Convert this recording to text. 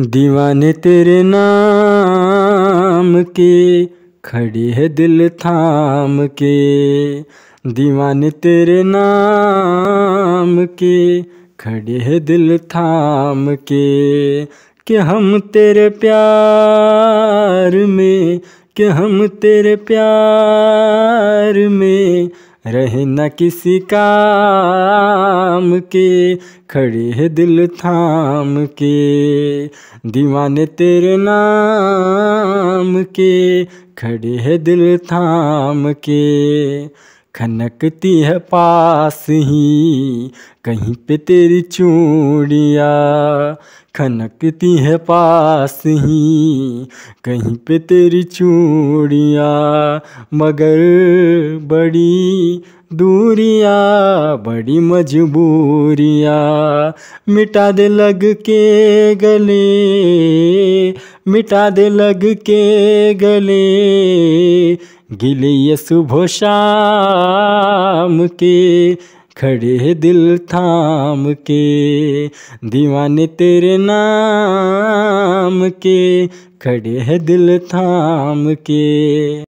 दीवाने तेरे नाम के खड़े है दिल थाम के दीवाने तेरे नाम के खड़े है दिल थाम के कि हम तेरे प्यार में कि हम तेरे प्यार में रहे न किसी काम के खड़े है दिल थाम के दीवाने तेरे नाम के खड़े है दिल थाम के खनकती है पास ही कहीं पे तेरी चूड़िया खनकती है पास ही कहीं पे तेरी चूड़िया मगर बड़ी दूरिया बड़ी मजबूरिया मिटा दे लग के गले मिटा दे लग के गले गिले ये सुबह शाम के खड़े दिल थाम के दीवाने तेरे नाम के खड़े है दिल थाम के